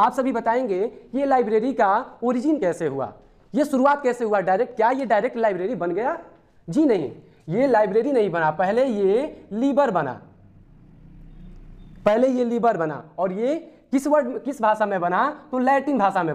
आप सभी बताएंगे ये लाइब्रेरी का ओरिजिन कैसे हुआ ये शुरुआत कैसे हुआ डायरेक्ट क्या ये डायरेक्ट लाइब्रेरी बन गया जी नहीं ये लाइब्रेरी नहीं बना पहले ये लीबर बना पहले ये लीबर बना और ये किस वर्ड किस भाषा में बना तो लैटिन भाषा में बना